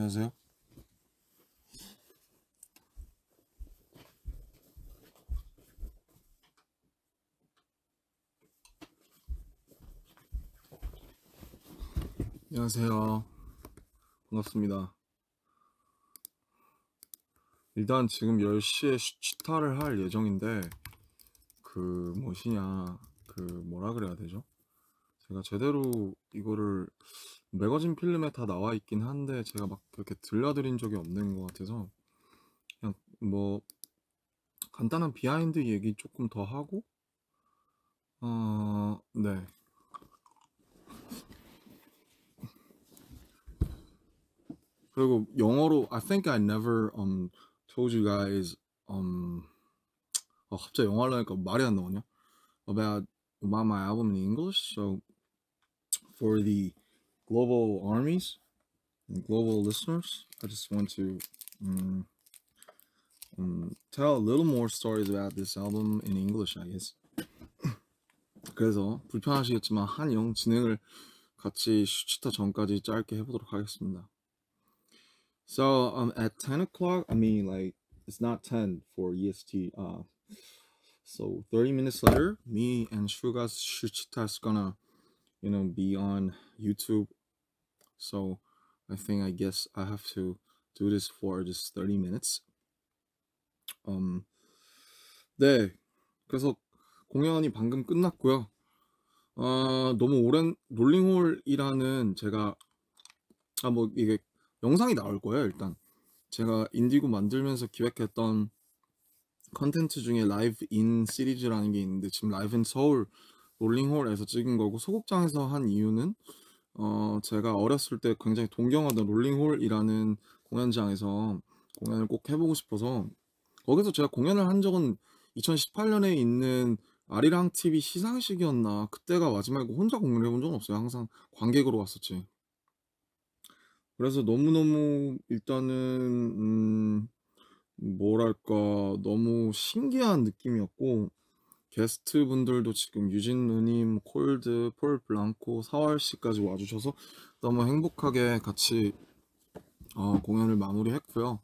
안녕하세요. 안녕하세요. 반갑습니다. 일단 지금 10시에 시타를 할 예정인데 그 무엇이냐 그 뭐라 그래야 되죠? 제가 제대로 이거를 매거진 필름에 다 나와 있긴 한데 제가 막 그렇게 들려드린 적이 없는 것 같아서 그냥 뭐 간단한 비하인드 얘기 조금 더 하고 어, 네. 그리고 영어로 I think I never um told you guys um 어, 갑자기 영어 하려니까 말이 안 나오냐? About my, my album in English. So for the global armies and global listeners. I just want to um, um, tell a little more stories about this album in English, I guess. 그래서 불편하시겠지만 한영 진행을 같이 슈치타 전까지 짧게 해보도록 하겠습니다. So um, at 10 o'clock, I mean like it's not 10 for EST. Uh, so 30 minutes later, me and Shuga's Shuchita is gonna you know be on youtube so i think i guess i have to do this for just 30 minutes um 네 그래서 공연이 방금 끝났고요 아 너무 오랜 롤링홀이라는 제가 아 뭐 이게 영상이 나올 거예요 일단 제가 인디고 만들면서 기획했던 컨텐츠 중에 라이브 인 시리즈라는 게 있는데 지금 라이브 인 서울 롤링홀에서 찍은 거고 소극장에서 한 이유는 어 제가 어렸을 때 굉장히 동경하던 롤링홀이라는 공연장에서 공연을 꼭 해보고 싶어서 거기서 제가 공연을 한 적은 2018년에 있는 아리랑 TV 시상식이었나 그때가 마지막이고 혼자 공연을 해본 적은 없어요 항상 관객으로 왔었지 그래서 너무너무 일단은 음 뭐랄까 너무 신기한 느낌이었고 게스트 분들도 지금 유진 누님, 콜드, 폴 블랑코, 사월 씨까지 와주셔서 너무 행복하게 같이 어, 공연을 마무리했고요.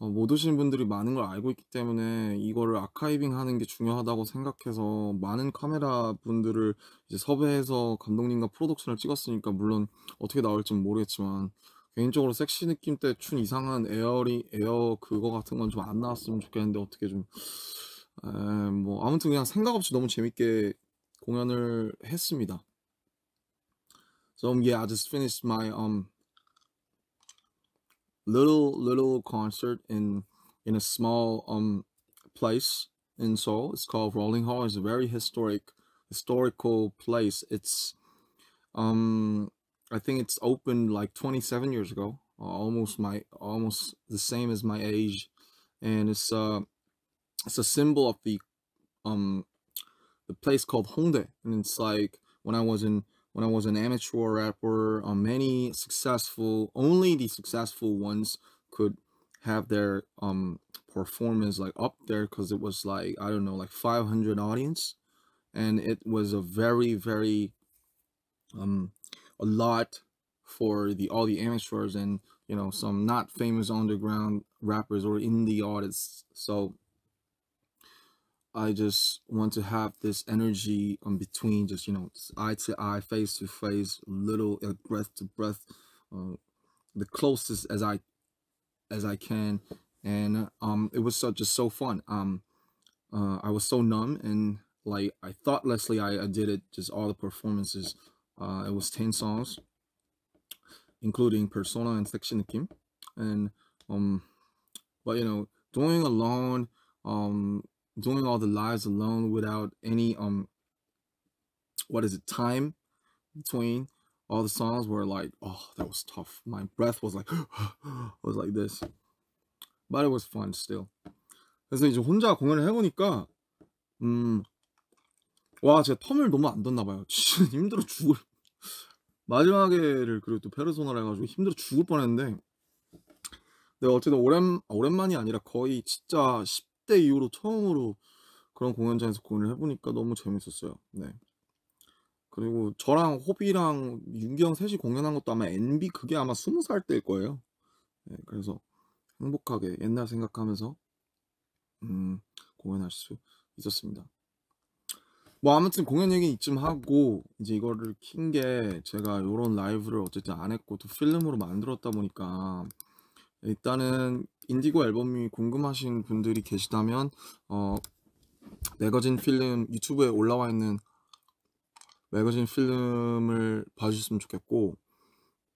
어, 못 오신 분들이 많은 걸 알고 있기 때문에 이거를 아카이빙 하는 게 중요하다고 생각해서 많은 카메라 분들을 이제 섭외해서 감독님과 프로덕션을 찍었으니까 물론 어떻게 나올지는 모르겠지만 개인적으로 섹시 느낌 때 춘 이상한 에어리 에어 그거 같은 건 좀 안 나왔으면 좋겠는데 어떻게 좀뭐 아무튼 그냥 생각 없이 너무 재밌게 공연을 했습니다. So yeah, I just finished my um little little concert in in a small um place in Seoul. It's called Rolling Hall. It's a very historic historical place. It's um I think it's opened like 27 years ago, almost my almost the same as my age, and it's uh it's a symbol of the um the place called Hongdae, and it's like when I was in when I was an amateur rapper, uh, many successful only the successful ones could have their um performance like up there because it was like I don't know like 500 audience, and it was a very very um a lot for the all the amateurs and you know some not famous underground rappers or indie artists so I just want to have this energy on between just, you know, eye to eye, face to face, little uh, breath to breath, uh, the closest as I, as I can. And, um, it was so, just so fun. Um, uh, I was so numb and like, I thought I, I did it just all the performances. Uh, it was 10 songs, including Persona and Section Kim. And, um, but you know, doing alone, um, doing all the lives alone without any um what is it time between all the songs were like oh that was tough my breath was like was like this but it was fun still 그래서 이제 혼자 공연을 해보니까 음와 제가 텀을 너무 안 뒀나 봐요 진짜 힘들어 죽을 마지막에를 그리고 또 페르소나를 해가지고 힘들어 죽을 뻔했는데 근데 어쨌든 오랜 오랜만이 아니라 거의 진짜 10때 이후로 처음으로 그런 공연장에서 공연을 해보니까 너무 재밌었어요. 네. 그리고 저랑 호비랑 윤기형 셋이 공연한 것도 아마 NB 그게 아마 스무 살 때일 거예요. 네, 그래서 행복하게 옛날 생각하면서 음, 공연할 수 있었습니다. 뭐 아무튼 공연 얘기 이쯤 하고 이제 이거를 킨 게 제가 요런 라이브를 어쨌든 안 했고 또 필름으로 만들었다 보니까 일단은 인디고 앨범이 궁금하신 분들이 계시다면 어, 매거진 필름 유튜브에 올라와 있는 매거진 필름을 봐주셨으면 좋겠고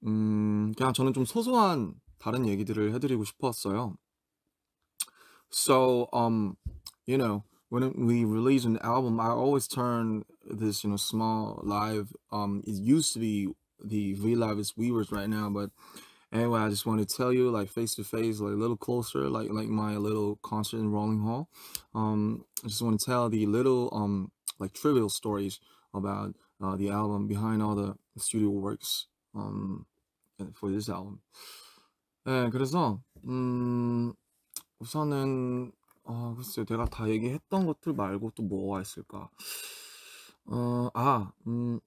음, 그냥 저는 좀 소소한 다른 얘기들을 해드리고 싶었어요. So, um, you know, when we release an album, I always turn this, you know, small live. Um, it used to be the V Live is Weavers right now, but anyway, I just want to tell you, like face to face, like a little closer, like like my little concert in Rolling Hall. Um, I just want to tell the little um like trivial stories about uh, the album behind all the studio works um for this album. 네, 그래서 음 우선은 어 글쎄요 내가 다 얘기했던 것들 말고 또 뭐가 있을까? 어아음아이 음,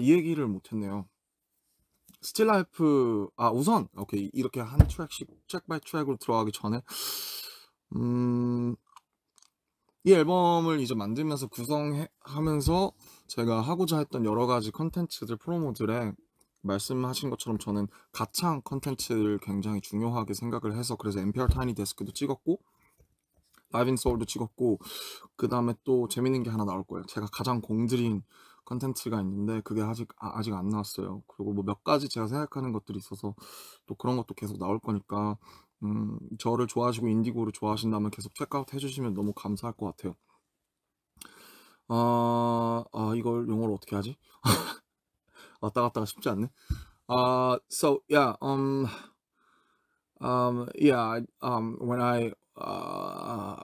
얘기를 못했네요. 스틸라이프 아 우선 오케이 이렇게 한 트랙씩 트랙 바이 트랙으로 들어가기 전에 음 이 앨범을 이제 만들면서 구성하면서 제가 하고자 했던 여러 가지 컨텐츠들 프로모들에 말씀하신 것처럼 저는 가창 컨텐츠를 굉장히 중요하게 생각을 해서 그래서 NPR 타이니 데스크도 찍었고 라이브 인 소울도 찍었고 그 다음에 또 재밌는 게 하나 나올 거예요 제가 가장 공들인 컨텐츠가 있는데 그게 아직 아, 직안 나왔어요. 그리고 뭐 몇 가지 제가 생각하는 것들이 있어서 또 그런 것도 계속 나올 거니까 음, 저를 좋아하시고 인디고를 좋아하신다면 계속 체크아웃 해주시면 너무 감사할 것 같아요. 아, 아 이걸 영어로 어떻게 하지? 왔다 갔다가 쉽지 않네. Uh, so yeah, um, um, yeah, um, when I, uh,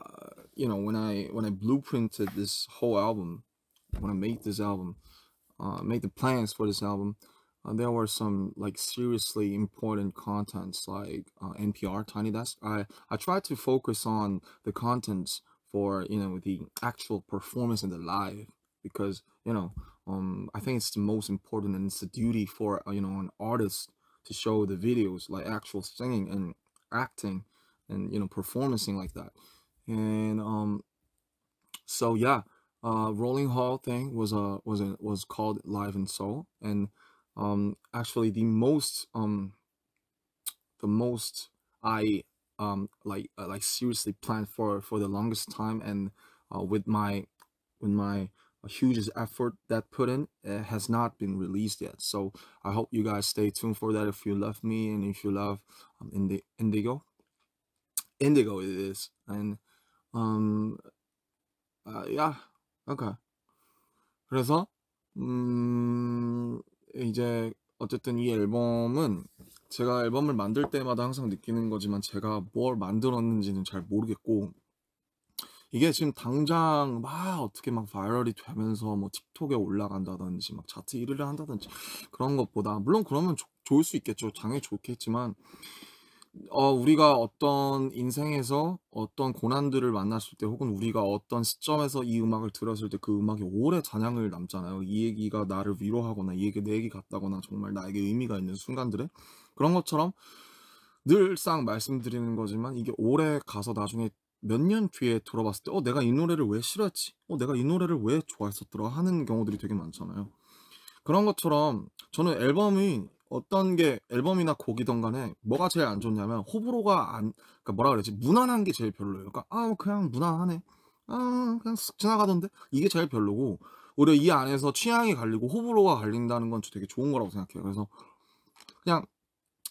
you know, when I when I blueprinted this whole album, when I made this album, uh, made the plans for this album, uh, there were some like seriously important contents like uh, NPR Tiny Desk. I I tried to focus on the contents for you know the actual performance and the live because you know um I think it's the most important and it's the duty for uh, you know an artist to show the videos like actual singing and acting and you know performing like that and um so yeah uh, Rolling Hall thing was uh was a, was called Live in Seoul, and um, actually the most um, the most I um like uh, like seriously planned for for the longest time, and uh, with my with my uh, hugest effort that put in it eh, has not been released yet. So I hope you guys stay tuned for that. If you love me and if you love um, Indi Indigo, Indigo it is, and um, uh, yeah. 그까 그래서 음 이제 어쨌든 이 앨범은 제가 앨범을 만들 때마다 항상 느끼는 거지만 제가 뭘 만들었는지는 잘 모르겠고 이게 지금 당장 막 어떻게 막 바이럴이 되면서 뭐 틱톡에 올라간다든지 막 차트 1위를 한다든지 그런 것보다 물론 그러면 조, 좋을 수 있겠죠 당연히 좋겠지만 어, 우리가 어떤 인생에서 어떤 고난들을 만났을 때 혹은 우리가 어떤 시점에서 이 음악을 들었을 때 그 음악이 오래 잔향을 남잖아요. 이 얘기가 나를 위로하거나 이 얘기 가내 얘기 같다거나 정말 나에게 의미가 있는 순간들에 그런 것처럼 늘상 말씀드리는 거지만 이게 오래 가서 나중에 몇 년 뒤에 돌아봤을 때어 내가 이 노래를 왜 싫어했지? 어 내가 이 노래를 왜 좋아했었더라 하는 경우들이 되게 많잖아요. 그런 것처럼 저는 앨범이 어떤 게 앨범이나 곡이던 간에 뭐가 제일 안 좋냐면 호불호가 안 그러니까 뭐라 그래야지 무난한 게 제일 별로예요. 그러니까 아 뭐 그냥 무난하네. 아 그냥 쓱 지나가던데 이게 제일 별로고 오히려 이 안에서 취향이 갈리고 호불호가 갈린다는 건 되게 좋은 거라고 생각해요. 그래서 그냥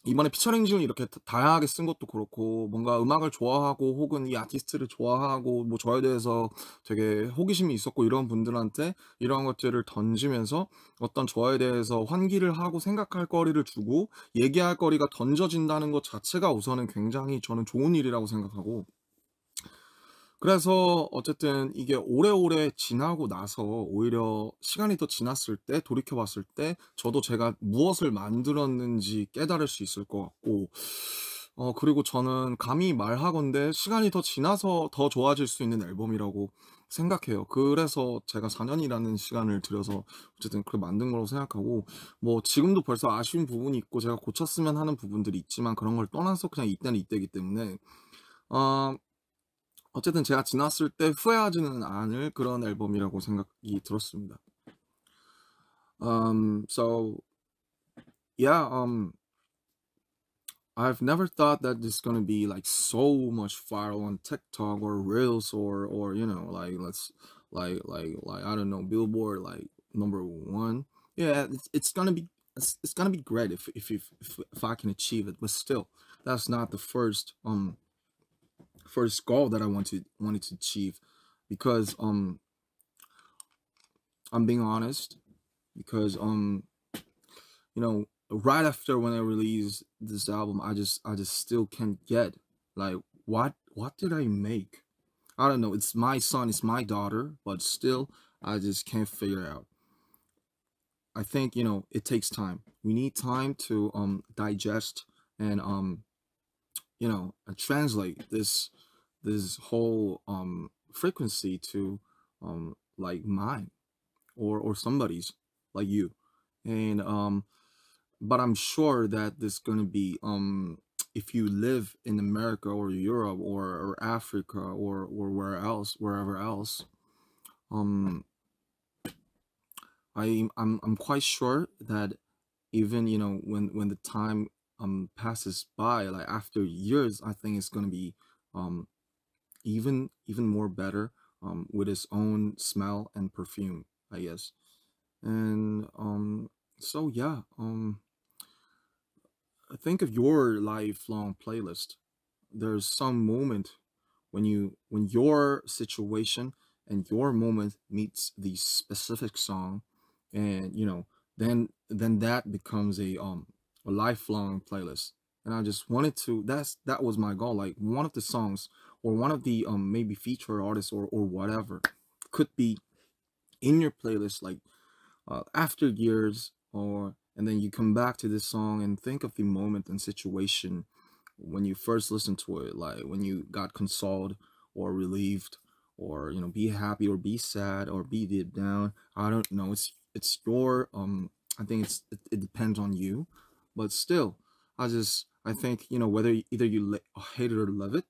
이번에 피처링 지훈 이렇게 다양하게 쓴 것도 그렇고 뭔가 음악을 좋아하고 혹은 이 아티스트를 좋아하고 뭐 저에 대해서 되게 호기심이 있었고 이런 분들한테 이러한 것들을 던지면서 어떤 저에 대해서 환기를 하고 생각할 거리를 주고 얘기할 거리가 던져진다는 것 자체가 우선은 굉장히 저는 좋은 일이라고 생각하고 그래서 어쨌든 이게 오래오래 지나고 나서 오히려 시간이 더 지났을 때 돌이켜 봤을 때 저도 제가 무엇을 만들었는지 깨달을 수 있을 것 같고 어 그리고 저는 감히 말하건데 시간이 더 지나서 더 좋아질 수 있는 앨범이라고 생각해요. 그래서 제가 4년이라는 시간을 들여서 어쨌든 그걸 만든 거라고 생각하고 뭐 지금도 벌써 아쉬운 부분이 있고 제가 고쳤으면 하는 부분들이 있지만 그런 걸 떠나서 그냥 이때는 이때이기 때문에 어 어쨌든 제가 지났을 때 후회하지는 않을 그런 앨범이라고 생각이 들었습니다. Um, so yeah, um, I've never thought that it's gonna be like so much viral on TikTok or Reels or or you know like let's like like like I don't know Billboard like number one. Yeah, it's, it's gonna be it's, it's gonna be great if, if if if I can achieve it. But still, that's not the first um first goal that I wanted wanted to achieve because um I'm being honest because um you know right after when I released this album I just I just still can't get like what what did I make I don't know it's my son it's my daughter but still I just can't figure out I think you know it takes time we need time to um digest and um you know uh, translate this this whole um frequency to um like mine or or somebody's like you and um but i'm sure that this gonna be um if you live in america or europe or, or africa or or where else wherever else um i i'm i'm quite sure that even you know when when the time um passes by like after years i think it's going to be um even even more better um with its own smell and perfume i guess and um so yeah um think of your lifelong playlist there's some moment when you when your situation and your moment meets the specific song and you know then then that becomes a um a lifelong playlist. And I just wanted to, that's, that was my goal. Like one of the songs or one of the um, maybe feature artists or, or whatever could be in your playlist like uh, after years or, and then you come back to this song and think of the moment and situation when you first listened to it, like when you got consoled or relieved or, you know, be happy or be sad or be deep down. I don't know. It's, it's your, um, I think it's, it, it depends on you but still i just i think you know whether either you hate it or love it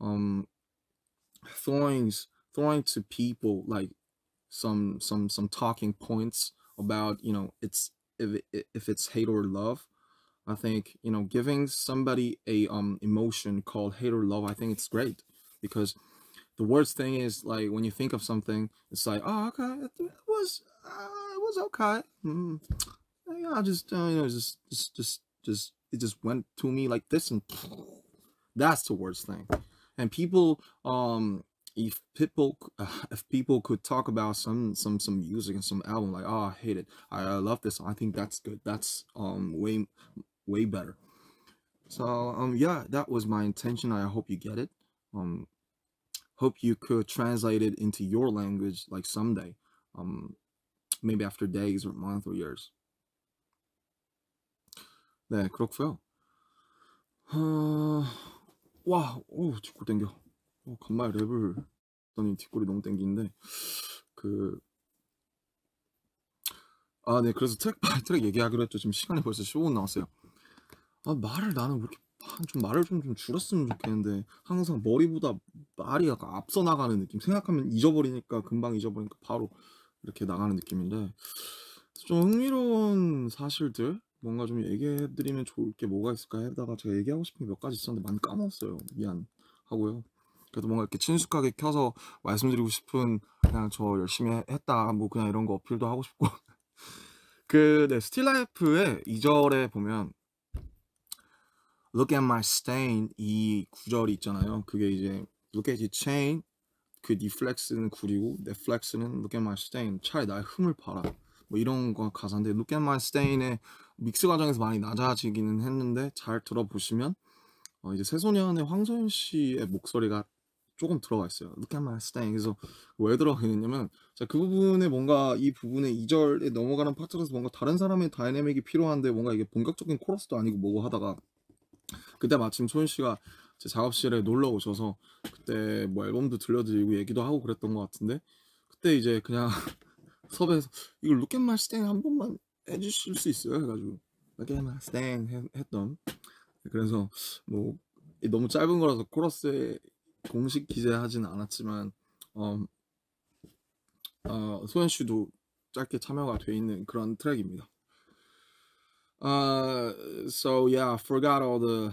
um throwings throwing to people like some some some talking points about you know it's if if it's hate or love i think you know giving somebody a um emotion called hate or love i think it's great because the worst thing is like when you think of something it's like oh okay it was uh, it was okay mm, Oh, I just, uh, you know, just, just, just, just, it just went to me like this, and that's the worst thing. And people, um, if people, uh, if people could talk about some, some, some music and some album, like, oh, I hate it, I, I love this, I think that's good, that's um way, way better. So um, yeah, that was my intention. I hope you get it. Um, hope you could translate it into your language like someday. Um, maybe after days or month or years. 네, 그렇고요. 어... 와, 어우 뒷골 땡겨. 오, 간만에 랩을 했더니 뒷골이 너무 땡기는데 그 아, 네, 그래서 트랙 바이 아, 트랙 얘기하기로 했죠. 지금 시간이 벌써 15분 남았어요 아, 말을 나는 왜 이렇게 좀 말을 좀, 좀 줄였으면 좋겠는데 항상 머리보다 말이 약간 앞서 나가는 느낌 생각하면 잊어버리니까 금방 잊어버리니까 바로 이렇게 나가는 느낌인데 좀 흥미로운 사실들 뭔가 좀 얘기해드리면 좋을 게 뭐가 있을까 하다가 제가 얘기하고 싶은 게 몇 가지 있었는데 많이 까먹었어요. 미안 하고요. 그래도 뭔가 이렇게 친숙하게 켜서 말씀드리고 싶은 그냥 저 열심히 했다 뭐 그냥 이런 거 어필도 하고 싶고 그 네, 스틸라이프의 2절에 보면 Look at my stain 이 구절이 있잖아요. 그게 이제 Look at the chain 그 deflex는 구리고 deflex는 Look at my stain 차라리 나의 흠을 봐라 뭐 이런 거 가사인데 Look at my stain의 믹스 과정에서 많이 낮아지기는 했는데 잘 들어보시면 어, 이제 새소년의 황소연 씨의 목소리가 조금 들어가 있어요. Look at my stain. 그래서 왜 들어가 있냐면 그 부분에 뭔가 이 부분에 2절에 넘어가는 파트에서 뭔가 다른 사람의 다이내믹이 필요한데 뭔가 이게 본격적인 코러스도 아니고 뭐고 하다가 그때 마침 소연 씨가 제 작업실에 놀러 오셔서 그때 뭐 앨범도 들려드리고 얘기도 하고 그랬던 것 같은데 그때 이제 그냥 섭외해서 이걸 Look at my stain 한 번만 해주실 수 있어요. 해가지고 again stand 했던 그래서 뭐 너무 짧은 거라서 코러스에 공식 기재하진 않았지만 어, 어, 소연 씨도 짧게 참여가 돼 있는 그런 트랙입니다. Uh, so yeah, I forgot all the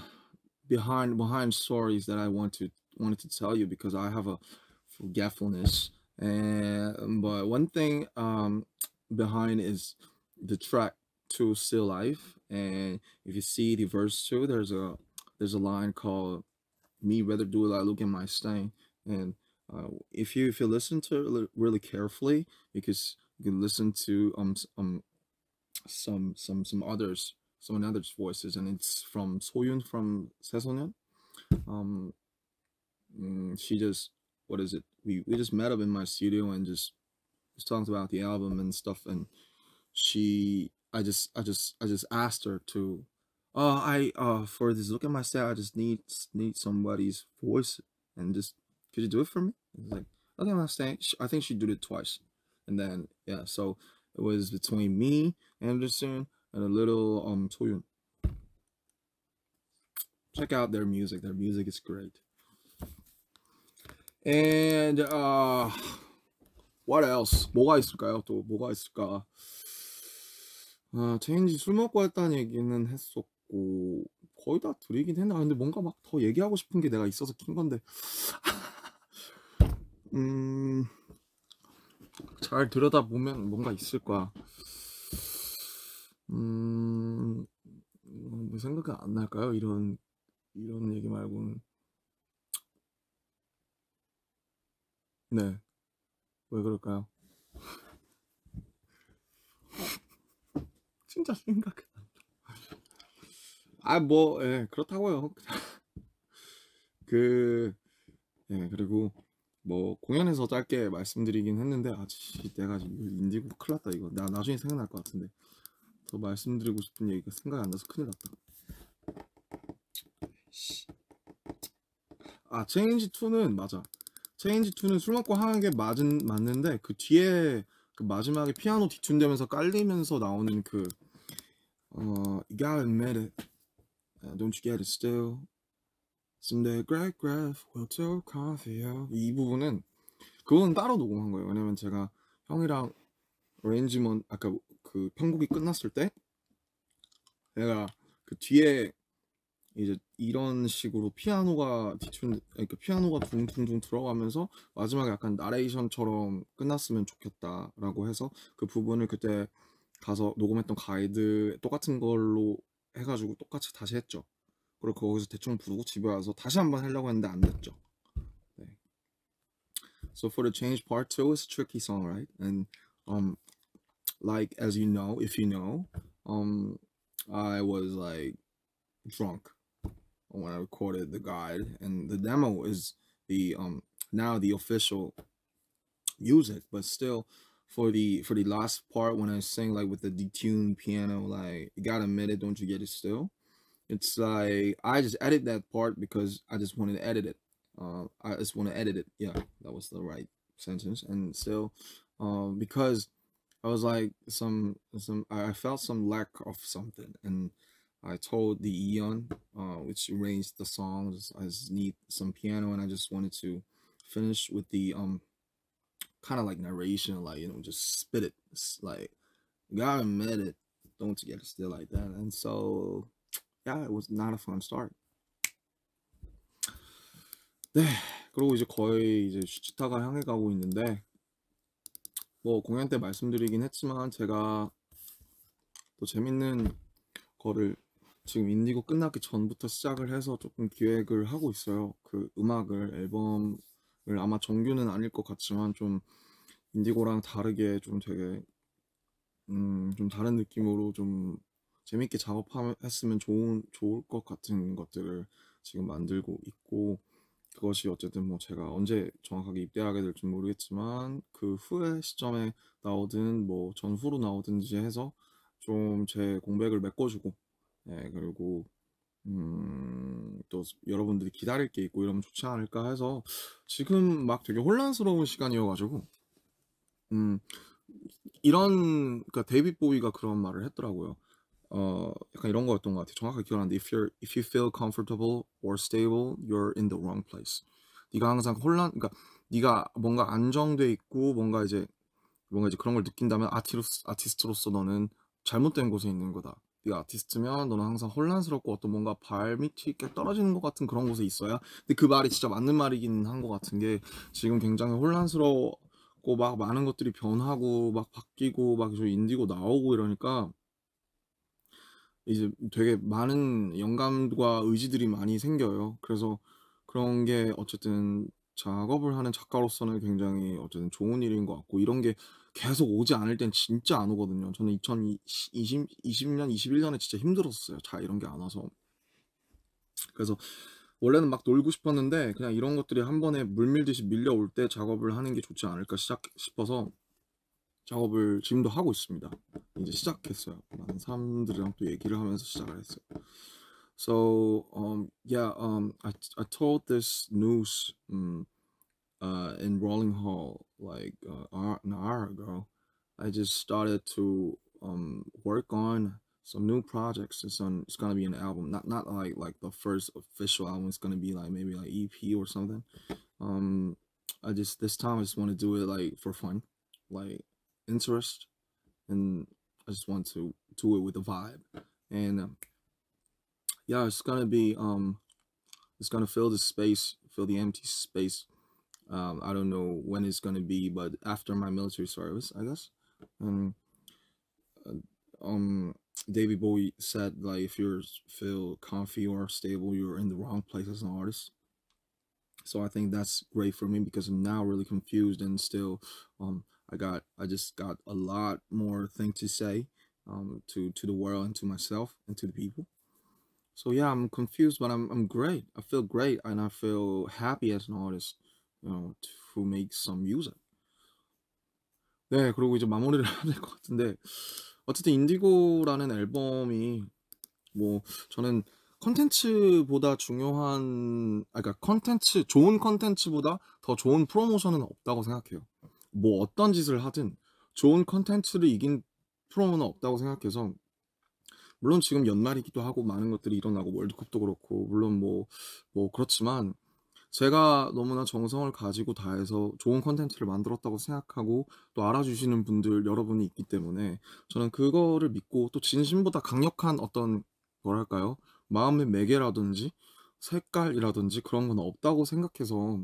behind behind stories that I want to wanted to tell you because I have a forgetfulness. And but one thing um, behind is the track to still life and if you see the verse two there's a there's a line called me rather do it I look in my stain and uh, if you if you listen to it really carefully because you can listen to um um some some some others some another's voices and it's from Soyun from Sesonen. um mm, she just what is it we we just met up in my studio and just just talked about the album and stuff and she i just i just i just asked her to oh i uh for this look at my style i just need need somebody's voice and just could you do it for me like okay i'm saying i think she did it twice and then yeah so it was between me anderson and a little um Toyun. check out their music their music is great and uh what else 아, 체인지 술 먹고 했다는 얘기는 했었고 거의 다 드리긴 했나 근데 뭔가 막 더 얘기하고 싶은 게 내가 있어서 킨 건데 음... 잘 들여다보면 뭔가 있을 거야 음... 뭐 생각이 안 날까요? 이런 이런 얘기 말고는 네왜 그럴까요? 진짜 생각이 아, 뭐, 예, 그렇다고요. 그, 예, 그리고, 뭐, 공연에서 짧게 말씀드리긴 했는데, 아, 씨, 내가 지금 인디고 큰일 났다, 이거. 나 나중에 생각날 것 같은데. 더 말씀드리고 싶은 얘기가 생각이 안 나서 큰일 났다. 아, 체인지2는, 맞아. 체인지2는 술 먹고 하는 게 맞은, 맞는데, 그 뒤에, 그 마지막에 피아노 뒤 t u 되면서 깔리면서 나오는 그, Uh, you gotta admit it. Uh, don't you get it still? Someday, g r e a graph, we'll do coffee. 이 부분은 그건 따로 녹음한 거예요. 왜냐면 제가 형이랑 레인지먼 아까 그 편곡이 끝났을 때 내가 그 뒤에 이제 이런 식으로 피아노가 뒤춘 그러니까 피아노가 둥둥둥 들어가면서 마지막에 약간 나레이션처럼 끝났으면 좋겠다라고 해서 그 부분을 그때 가서 녹음했던 가이드 똑같은 걸로 해가지고 똑같이 다시 했죠. 그리고 거기서 대충 부르고 집에 와서 다시 한번 하려고 했는데 안 됐죠. 네. So for the change part two, i s a tricky song, right? And um, like as you know, if you know, um, I was like drunk when I recorded the guide, and the demo is the um now the official music, but still for the for the last part when I sing like with the detuned piano, like you got a minute, don't you get it still? It's like I just edit that part because I just wanted to edit it. Uh, I just want to edit it. Yeah, that was the right sentence. And still, um, because I was like some some I felt some lack of something, and I told the Eon, uh, which arranged the songs, I just need some piano, and I just wanted to finish with the um kind of like narration, like you know, just spit it. It's like gotta admit it, don't get still like that. And so yeah, it was not a fun start. 네, 그리고 이제 거의 이제 슈치타가 향해 가고 있는데 뭐 공연 때 말씀드리긴 했지만 제가 또 재밌는 거를 지금 인디고 끝나기 전부터 시작을 해서 조금 기획을 하고 있어요. 그 음악을 앨범 아마 정규는 아닐 것 같지만 좀 인디고랑 다르게 좀 되게 음, 좀 다른 느낌으로 좀 재밌게 작업했으면 좋은 좋을 것 같은 것들을 지금 만들고 있고 그것이 어쨌든 뭐 제가 언제 정확하게 입대하게 될지 모르겠지만 그 후의 시점에 나오든 뭐 전후로 나오든지 해서 좀 제 공백을 메꿔주고 예, 그리고 음, 또 여러분들이 기다릴 게 있고 이러면 좋지 않을까 해서 지금 막 되게 혼란스러운 시간이어가지고 음, 이런 그러니까 데이비 보이가 그런 말을 했더라고요. 어, 약간 이런 거였던 것 같아요. 정확하게 기억나는데 if you if you feel comfortable or stable, you're in the wrong place. 네가 항상 혼란, 그러니까 네가 뭔가 안정돼 있고 뭔가 이제 뭔가 이제 그런 걸 느낀다면 아티로스, 아티스트로서 너는 잘못된 곳에 있는 거다. 네 아티스트면 너는 항상 혼란스럽고 어떤 뭔가 발밑이 이렇게 떨어지는 것 같은 그런 곳에 있어야 근데 그 말이 진짜 맞는 말이긴 한 것 같은 게 지금 굉장히 혼란스럽고 막 많은 것들이 변하고 막 바뀌고 막 인디고 나오고 이러니까 이제 되게 많은 영감과 의지들이 많이 생겨요 그래서 그런 게 어쨌든 작업을 하는 작가로서는 굉장히 어쨌든 좋은 일인 것 같고 이런 게 계속 오지 않을 땐 진짜 안 오거든요. 저는 2020, 20년, 21년에 진짜 힘들었어요. 자, 이런 게 안 와서. 그래서 원래는 막 놀고 싶었는데 그냥 이런 것들이 한 번에 물밀듯이 밀려올 때 작업을 하는 게 좋지 않을까 시작 싶어서 작업을 지금도 하고 있습니다. 이제 시작했어요. 많은 사람들이랑 또 얘기를 하면서 시작을 했어요. So, um, yeah, um, I, I told this news, um, uh, in Rolling Hall like uh, an hour ago. I just started to um, work on some new projects. It's on. It's gonna be an album. Not not like like the first official album. It's gonna be like maybe like EP or something. Um, I just this time I just want to do it like for fun, like interest, and I just want to do it with a vibe. And um, yeah, it's gonna be um, it's gonna fill the space, fill the empty space um, I don't know when it's gonna be, but after my military service, I guess. Um, uh, um, Davy Bowie said like if you feel comfy or stable, you're in the wrong place as an artist. So I think that's great for me because I'm now really confused and still, um, I got I just got a lot more thing to say, um, to to the world and to myself and to the people. So yeah, I'm confused, but I'm I'm great. I feel great and I feel happy as an artist. 어, to make some music. 네, 그리고 이제 마무리를 해야 될 것 같은데 어쨌든 인디고라는 앨범이 뭐 저는 컨텐츠보다 중요한 아, 그러니까 컨텐츠 좋은 컨텐츠보다 더 좋은 프로모션은 없다고 생각해요. 뭐 어떤 짓을 하든 좋은 컨텐츠를 이긴 프로모는 없다고 생각해서 물론 지금 연말이기도 하고 많은 것들이 일어나고 월드컵도 그렇고 물론 뭐뭐 뭐 그렇지만 제가 너무나 정성을 가지고 다해서 좋은 컨텐츠를 만들었다고 생각하고 또 알아주시는 분들 여러분이 있기 때문에 저는 그거를 믿고 또 진심보다 강력한 어떤 뭐랄까요 마음의 매개라든지 색깔이라든지 그런 건 없다고 생각해서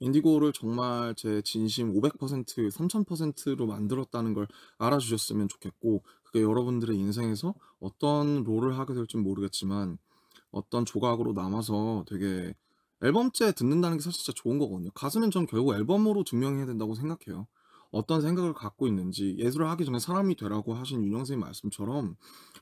인디고를 정말 제 진심 500%, 3000%로 만들었다는 걸 알아주셨으면 좋겠고 그게 여러분들의 인생에서 어떤 롤을 하게 될지 모르겠지만 어떤 조각으로 남아서 되게 앨범째 듣는다는 게 사실 진짜 좋은 거거든요. 가수는 전 결국 앨범으로 증명해야 된다고 생각해요. 어떤 생각을 갖고 있는지 예술을 하기 전에 사람이 되라고 하신 윤영 선생 말씀처럼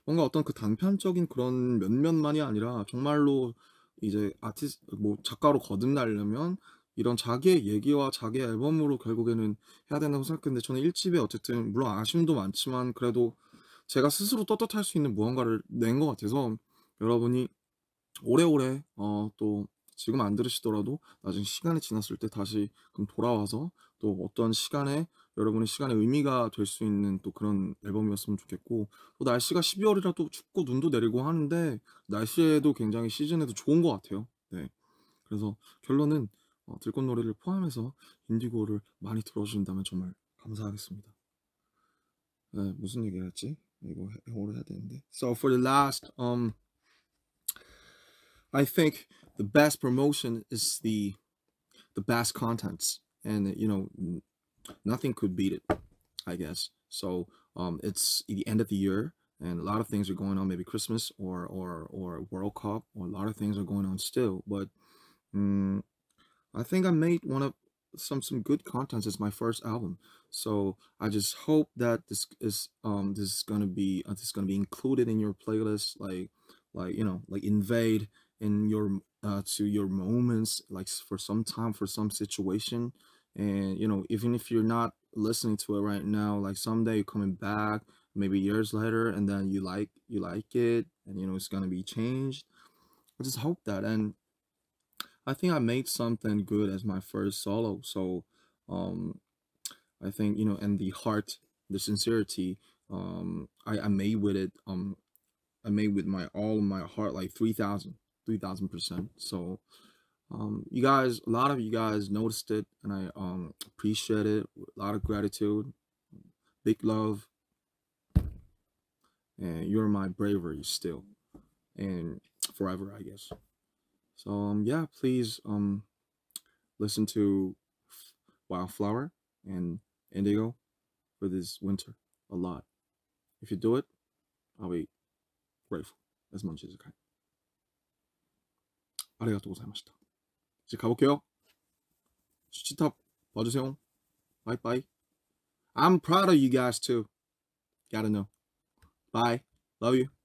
뭔가 어떤 그 단편적인 그런 몇몇만이 아니라 정말로 이제 아티스트 뭐 작가로 거듭나려면 이런 자기의 얘기와 자기의 앨범으로 결국에는 해야 된다고 생각했는데 저는 1집에 어쨌든 물론 아쉬움도 많지만 그래도 제가 스스로 떳떳할 수 있는 무언가를 낸 것 같아서 여러분이 오래오래 어또 지금 안 들으시더라도 나중에 시간이 지났을 때 다시 그럼 돌아와서 또 어떤 시간에 여러분의 시간의 의미가 될 수 있는 또 그런 앨범이었으면 좋겠고 또 날씨가 12월이라 또 춥고 눈도 내리고 하는데 날씨에도 굉장히 시즌에도 좋은 것 같아요. 네. 그래서 결론은 어, 들꽃 노래를 포함해서 인디고를 많이 들어주신다면 정말 감사하겠습니다. 네, 무슨 얘기를 했지? 이거 해오를 해야 되는데. So for the last um I think the best promotion is the the best contents, and you know, nothing could beat it, I guess. So um, it's the end of the year, and a lot of things are going on. Maybe Christmas or or or World Cup, or a lot of things are going on still. But um, I think I made one of some some good contents as my first album. So I just hope that this is um this is gonna be uh, this is gonna be included in your playlist, like like you know like Invade in your uh, to your moments like for some time for some situation and you know even if you're not listening to it right now like someday you're coming back maybe years later and then you like you like it and you know it's gonna be changed i just hope that and i think i made something good as my first solo so um i think you know and the heart the sincerity um i i made with it um i made with my all my heart like 3000 3000%. So um, you guys, a lot of you guys noticed it and I um, appreciate it. A lot of gratitude, big love. And you're my bravery still and forever, I guess. So um, yeah, please um, listen to Wildflower and Indigo for this winter a lot. If you do it, I'll be grateful as much as I can. ありがとうございました。이제 가볼게요. 시치탑 봐주세요. Bye bye. I'm proud of you guys too. Gotta know. Bye. Love you.